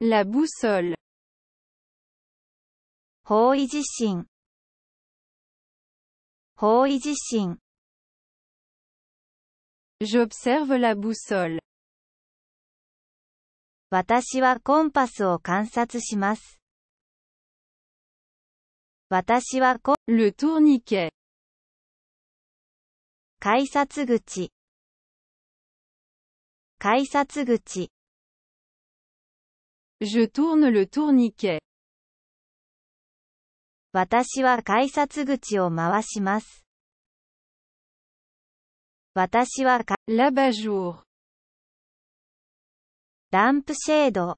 La boussole. 方位地震方位地震 J'observe la boussole. 私はコンパスを観察します。私はコ、le tourniquet。改札口。改札口。私は改札口を回します。私はか、ラバジュール。ランプシェード。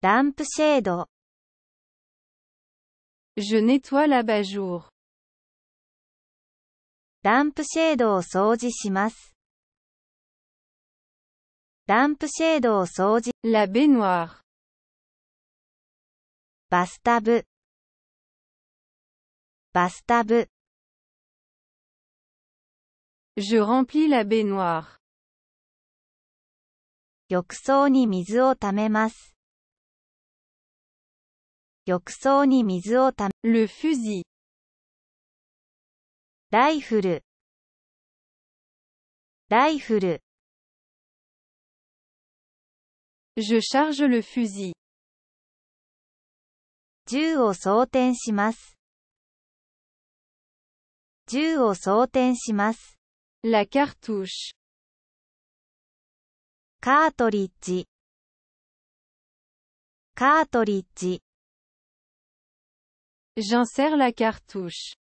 ランプシェード。Je n e t t ラバジュランプシェードを掃除します。ランプシェードを掃除。La baignoire. バスタブ。バスタブ。Je remplis la baignoire. 浴槽に水をためます。浴槽に水をため。Le fusil. ライフル。ライフル。Je charge le fusil. 銃を装填します。銃を装填します。La cartouche. カートリッジ。カートリッジ。J'insère la cartouche.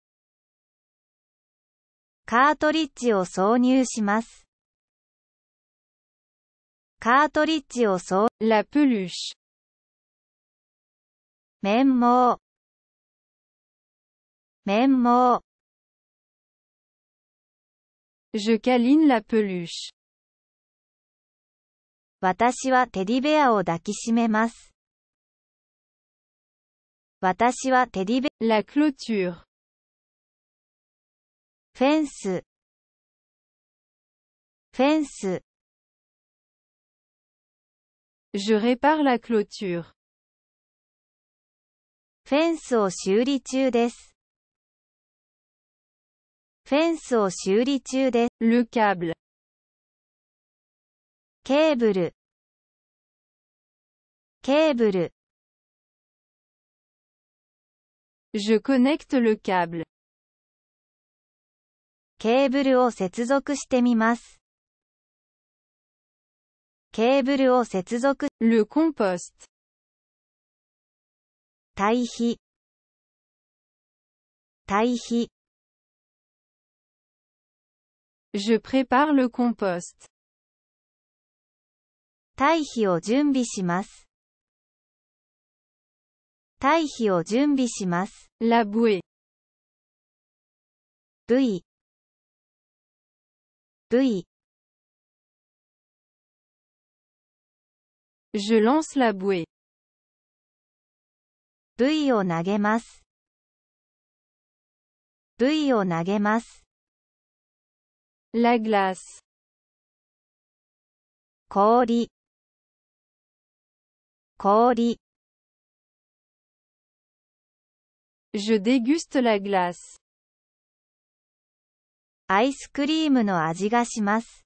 カートリッジを挿入します。カートリッジを装 La p e l 綿毛綿毛 Je câline la peluche. 私はテディベアを抱きしめます。私はテディベ、La clôture. フェンス、フェンス、Je répare la clôture. フェンスを修理中です。フェンスを修理中です。Le câble. ケーブル。ケーブル。Je connecte le câble. ケーブルを接続してみます。ケーブルを接続。le compost。堆肥。堆肥。Je prépare le compost. 堆肥を準備します。堆肥を準備します。La bouée. V. V. Je lance la bouée. ブイを投げます。ブイを投げます。La glace. 氷氷 Je déguste la glace. アイスクリームの味がします。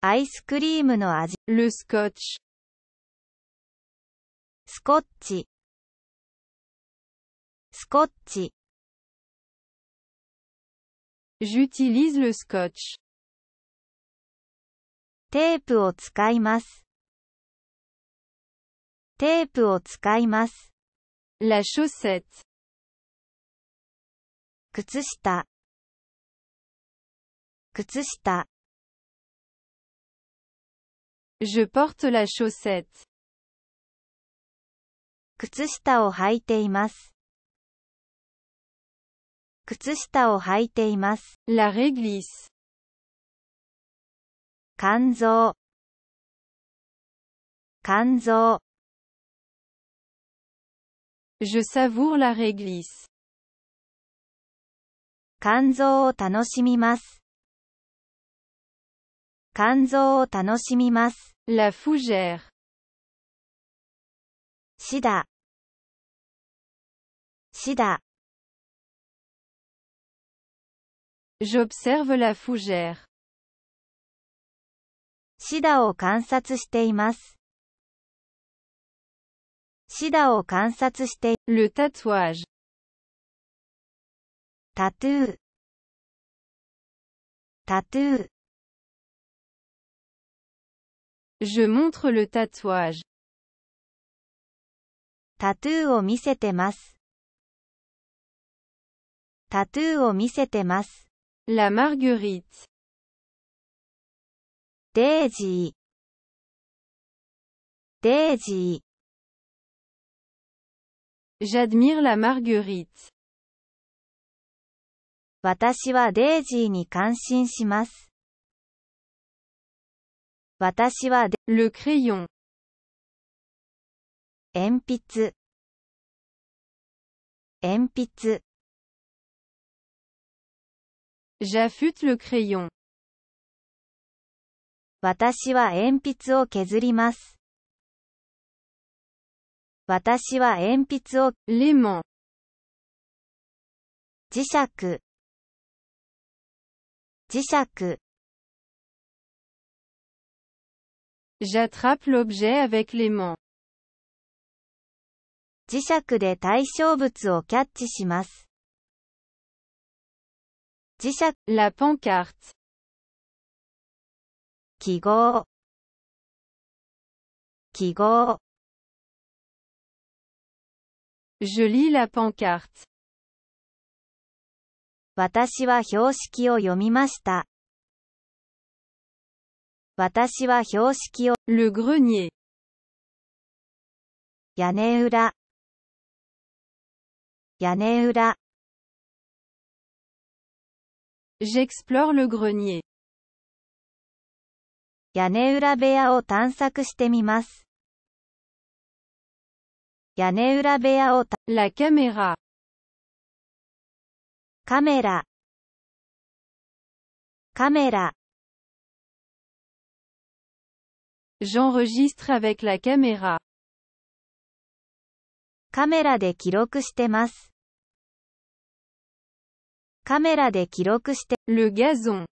アイスクリームの味。ルスコッチ。スコッチ。スコッチ。J'utilise le scotch. テープを使います。テープを使います。La chaussette. 靴下。靴下。Je porte la chaussette. 靴下を履いています。靴下を履いています。La réglisse. 肝臓肝臓 Je savoure la réglisse. 肝臓を楽しみます。肝臓を楽しみます。La fougère. シダ。シダ。J'observe la fougère. シダを観察しています。シダを観察して、le tatouage。タトゥー。タトゥー。Je montre le tatouage. Tattoo o misetemasu. Tattoo o misetemasu. La marguerite. Daisy. Daisy. J'admire la marguerite. Watashi Daisy ni 私はで、le crayon。鉛筆。鉛筆。j a f f u t le crayon。私は鉛筆を削ります。私は鉛筆を、レモン。磁石。磁石。J'attrape l'objet avec l'aimant. 磁石で対象物をキャッチします。磁石 La pancarte 記号記号 Je lis la pancarte 私は標識を読みました。私は標識を le g r e 屋根裏屋根裏 J'explore le grenier 屋根裏部屋を探索してみます。屋根裏部屋を探索 a c a m é カメラカメラ J'enregistre avec la caméra. カメラで記録してます。カメラで記録して、Le gazon.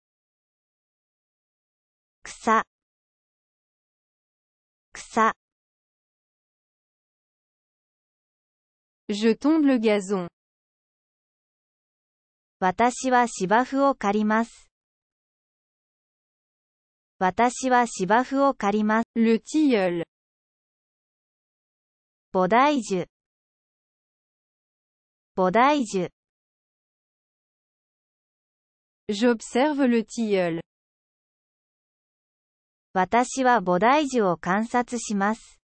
草、草。Je tonde le gazon. 私は芝生を借ります。私は芝生を借ります。菩提樹。菩提樹。J'observe le tilleul。私は菩提樹を観察します。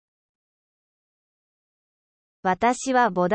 私は菩提